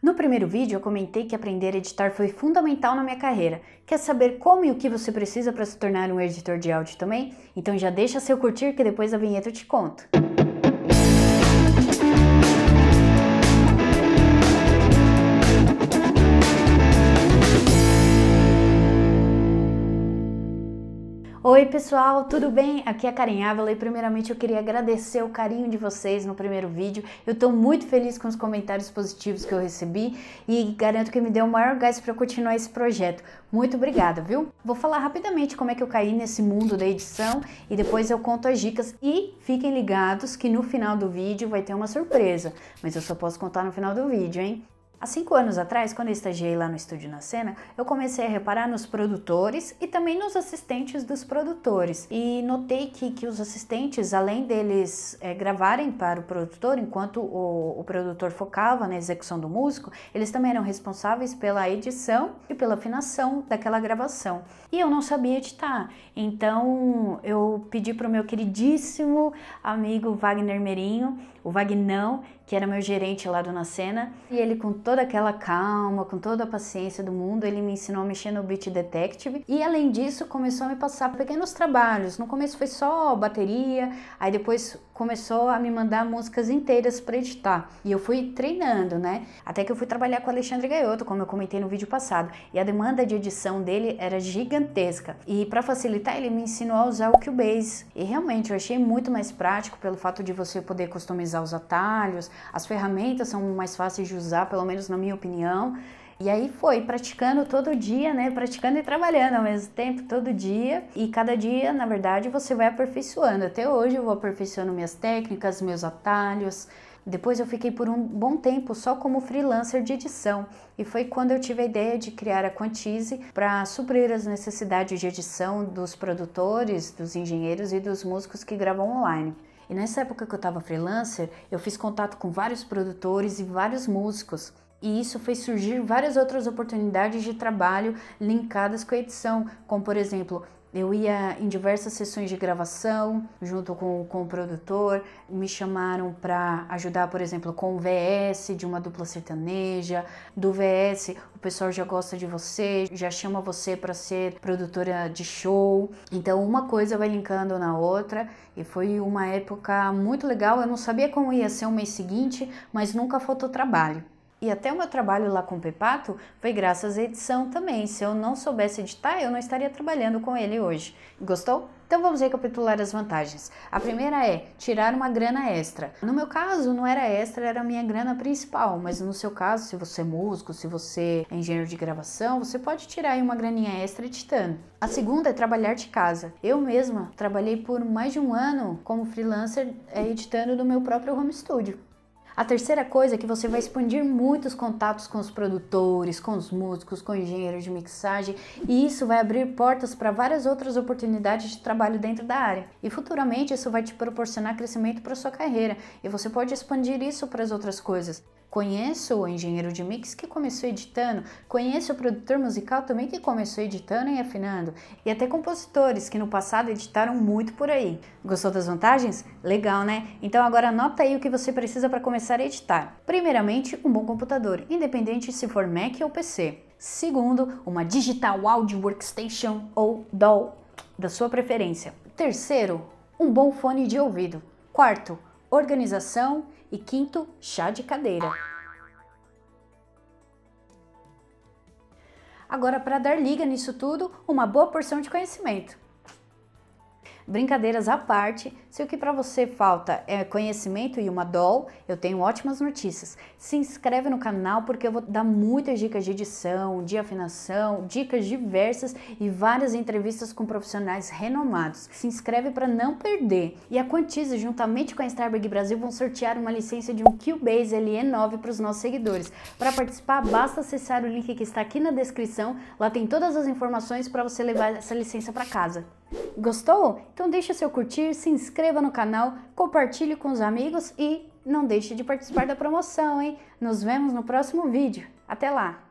No primeiro vídeo, eu comentei que aprender a editar foi fundamental na minha carreira. Quer saber como e o que você precisa para se tornar um editor de áudio também? Então já deixa seu curtir que depois a vinheta eu te conto. Oi, pessoal, tudo bem? Aqui é a Karen Ávila e primeiramente eu queria agradecer o carinho de vocês no primeiro vídeo. Eu estou muito feliz com os comentários positivos que eu recebi e garanto que me deu o maior gás para continuar esse projeto. Muito obrigada, viu? Vou falar rapidamente como é que eu caí nesse mundo da edição e depois eu conto as dicas e fiquem ligados que no final do vídeo vai ter uma surpresa, mas eu só posso contar no final do vídeo, hein? Há cinco anos atrás, quando eu estagiei lá no Estúdio na Cena, eu comecei a reparar nos produtores e também nos assistentes dos produtores. E notei que, que os assistentes, além deles é, gravarem para o produtor, enquanto o, o produtor focava na execução do músico, eles também eram responsáveis pela edição e pela afinação daquela gravação. E eu não sabia editar, então eu pedi para o meu queridíssimo amigo Wagner Meirinho, o Vagnão, que era meu gerente lá do Nascena, e ele com toda aquela calma, com toda a paciência do mundo, ele me ensinou a mexer no Beat Detective e além disso começou a me passar pequenos trabalhos. No começo foi só bateria, aí depois começou a me mandar músicas inteiras para editar. E eu fui treinando, né? Até que eu fui trabalhar com o Alexandre Gaiotto, como eu comentei no vídeo passado, e a demanda de edição dele era gigantesca. E para facilitar, ele me ensinou a usar o Cubase. E realmente eu achei muito mais prático pelo fato de você poder customizar os atalhos, as ferramentas são mais fáceis de usar, pelo menos na minha opinião. E aí foi praticando todo dia, né? Praticando e trabalhando ao mesmo tempo, todo dia. E cada dia, na verdade, você vai aperfeiçoando. Até hoje eu vou aperfeiçoando minhas técnicas, meus atalhos. Depois eu fiquei por um bom tempo só como freelancer de edição, e foi quando eu tive a ideia de criar a Quantize para suprir as necessidades de edição dos produtores, dos engenheiros e dos músicos que gravam online. E nessa época que eu estava freelancer, eu fiz contato com vários produtores e vários músicos. E isso fez surgir várias outras oportunidades de trabalho linkadas com a edição, como por exemplo, eu ia em diversas sessões de gravação junto com, com o produtor, me chamaram para ajudar, por exemplo, com o VS de uma dupla sertaneja. Do VS, o pessoal já gosta de você, já chama você para ser produtora de show. Então, uma coisa vai linkando na outra e foi uma época muito legal. Eu não sabia como ia ser o mês seguinte, mas nunca faltou trabalho. E até o meu trabalho lá com o Pepato foi graças à edição também. Se eu não soubesse editar, eu não estaria trabalhando com ele hoje. Gostou? Então vamos recapitular as vantagens. A primeira é tirar uma grana extra. No meu caso, não era extra, era a minha grana principal, mas no seu caso, se você é músico, se você é engenheiro de gravação, você pode tirar uma graninha extra editando. A segunda é trabalhar de casa. Eu mesma trabalhei por mais de um ano como freelancer eh, editando do meu próprio home studio. A terceira coisa é que você vai expandir muitos contatos com os produtores, com os músicos, com engenheiros de mixagem, e isso vai abrir portas para várias outras oportunidades de trabalho dentro da área. E futuramente isso vai te proporcionar crescimento para sua carreira, e você pode expandir isso para as outras coisas. Conheço o engenheiro de mix que começou editando, conheço o produtor musical também que começou editando e afinando, e até compositores que no passado editaram muito por aí. Gostou das vantagens? Legal, né? Então agora anota aí o que você precisa para começar a editar. Primeiramente, um bom computador, independente se for Mac ou PC. Segundo, uma Digital Audio Workstation ou DAW da sua preferência. Terceiro, um bom fone de ouvido. Quarto, organização e quinto, chá de cadeira. Agora, para dar liga nisso tudo, uma boa porção de conhecimento. Brincadeiras à parte, se o que para você falta é conhecimento e uma doll, eu tenho ótimas notícias. Se inscreve no canal porque eu vou dar muitas dicas de edição, de afinação, dicas diversas e várias entrevistas com profissionais renomados. Se inscreve para não perder. E a Quantize, juntamente com a Starberg Brasil, vão sortear uma licença de um Cubase LE9 para os nossos seguidores. Para participar, basta acessar o link que está aqui na descrição. Lá tem todas as informações para você levar essa licença para casa. Gostou? Então deixa seu curtir, se inscreva no canal, compartilhe com os amigos e não deixe de participar da promoção, hein? Nos vemos no próximo vídeo. Até lá!